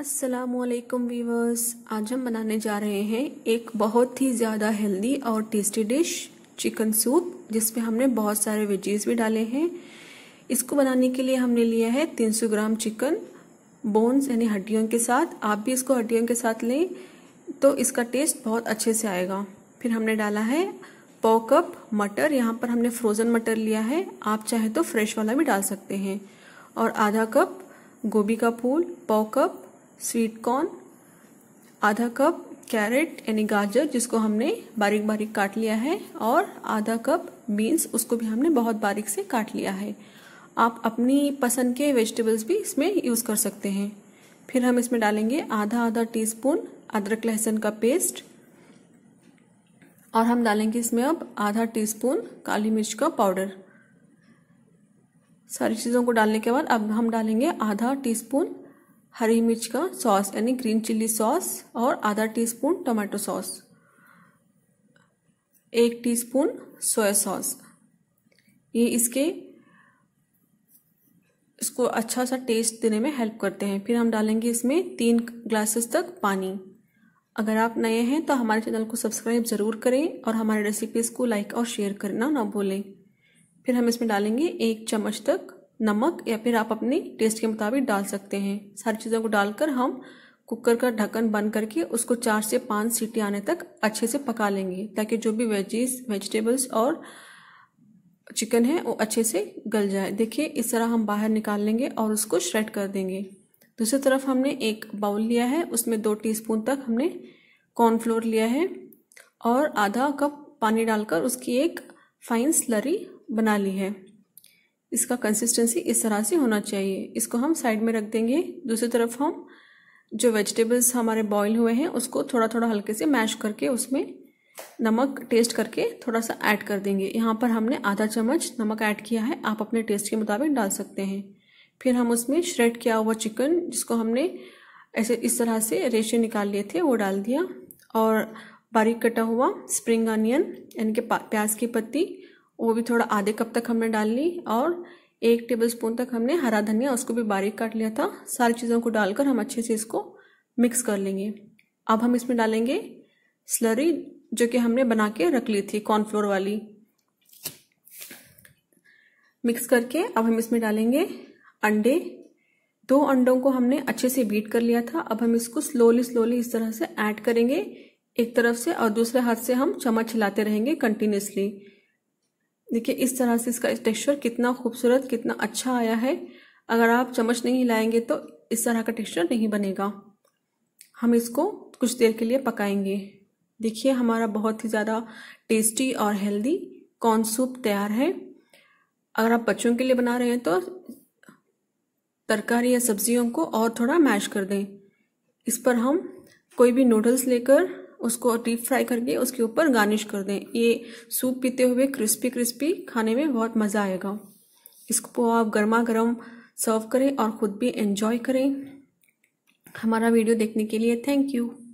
असलकम वीवर्स आज हम बनाने जा रहे हैं एक बहुत ही ज़्यादा हेल्दी और टेस्टी डिश चिकन सूप जिसमें हमने बहुत सारे वेजीज भी डाले हैं इसको बनाने के लिए हमने लिया है 300 ग्राम चिकन बोन्स यानी हड्डियों के साथ आप भी इसको हड्डियों के साथ लें तो इसका टेस्ट बहुत अच्छे से आएगा फिर हमने डाला है पौ कप मटर यहाँ पर हमने फ्रोज़न मटर लिया है आप चाहे तो फ्रेश वाला भी डाल सकते हैं और आधा कप गोभी का फूल पौ कप स्वीट कॉर्न आधा कप कैरेट यानी गाजर जिसको हमने बारीक बारीक काट लिया है और आधा कप बीन्स उसको भी हमने बहुत बारीक से काट लिया है आप अपनी पसंद के वेजिटेबल्स भी इसमें यूज़ कर सकते हैं फिर हम इसमें डालेंगे आधा आधा टीस्पून अदरक लहसुन का पेस्ट और हम डालेंगे इसमें अब आधा टीस्पून काली मिर्च का पाउडर सारी चीज़ों को डालने के बाद अब हम डालेंगे आधा टीस्पून हरी मिर्च का सॉस यानी ग्रीन चिल्ली सॉस और आधा टीस्पून टमाटो सॉस एक टीस्पून सोया सॉस ये इसके इसको अच्छा सा टेस्ट देने में हेल्प करते हैं फिर हम डालेंगे इसमें तीन ग्लासेस तक पानी अगर आप नए हैं तो हमारे चैनल को सब्सक्राइब ज़रूर करें और हमारे रेसिपीज़ को लाइक और शेयर करना ना भूलें फिर हम इसमें डालेंगे एक चम्मच तक नमक या फिर आप अपनी टेस्ट के मुताबिक डाल सकते हैं सारी चीज़ों को डालकर हम कुकर का ढक्कन बंद करके उसको चार से पाँच सीटी आने तक अच्छे से पका लेंगे ताकि जो भी वेजीज वेजिटेबल्स और चिकन है वो अच्छे से गल जाए देखिए इस तरह हम बाहर निकाल लेंगे और उसको श्रेड कर देंगे दूसरी तरफ हमने एक बाउल लिया है उसमें दो टीस्पून तक हमने कॉर्नफ्लोर लिया है और आधा कप पानी डालकर उसकी एक फाइन स्लरी बना ली है इसका कंसिस्टेंसी इस तरह से होना चाहिए इसको हम साइड में रख देंगे दूसरी तरफ हम जो वेजिटेबल्स हमारे बॉईल हुए हैं उसको थोड़ा थोड़ा हल्के से मैश करके उसमें नमक टेस्ट करके थोड़ा सा ऐड कर देंगे यहाँ पर हमने आधा चम्मच नमक ऐड किया है आप अपने टेस्ट के मुताबिक डाल सकते हैं फिर हम उसमें श्रेड किया हुआ चिकन जिसको हमने ऐसे इस तरह से रेशे निकाल लिए थे वो डाल दिया और बारीक कटा हुआ स्प्रिंग अनियन यानी कि प्याज की पत्ती वो भी थोड़ा आधे कप तक हमने डाल ली और एक टेबल स्पून तक हमने हरा धनिया उसको भी बारीक काट लिया था सारी चीज़ों को डालकर हम अच्छे से इसको मिक्स कर लेंगे अब हम इसमें डालेंगे स्लरी जो कि हमने बना के रख ली थी कॉर्नफ्लोर वाली मिक्स करके अब हम इसमें डालेंगे अंडे दो अंडों को हमने अच्छे से बीट कर लिया था अब हम इसको स्लोली स्लोली इस तरह से ऐड करेंगे एक तरफ से और दूसरे हाथ से हम चम्मच हिलाते रहेंगे कंटिन्यूसली देखिए इस तरह से इसका टेक्सचर कितना खूबसूरत कितना अच्छा आया है अगर आप चम्मच नहीं हिलाएंगे तो इस तरह का टेक्सचर नहीं बनेगा हम इसको कुछ देर के लिए पकाएंगे देखिए हमारा बहुत ही ज़्यादा टेस्टी और हेल्दी कॉर्न सूप तैयार है अगर आप बच्चों के लिए बना रहे हैं तो तरकारी या सब्जियों को और थोड़ा मैश कर दें इस पर हम कोई भी नूडल्स लेकर उसको डीप फ्राई करके उसके ऊपर गार्निश कर दें ये सूप पीते हुए क्रिस्पी क्रिस्पी खाने में बहुत मज़ा आएगा इसको आप गर्मा गर्म सर्व करें और ख़ुद भी एंजॉय करें हमारा वीडियो देखने के लिए थैंक यू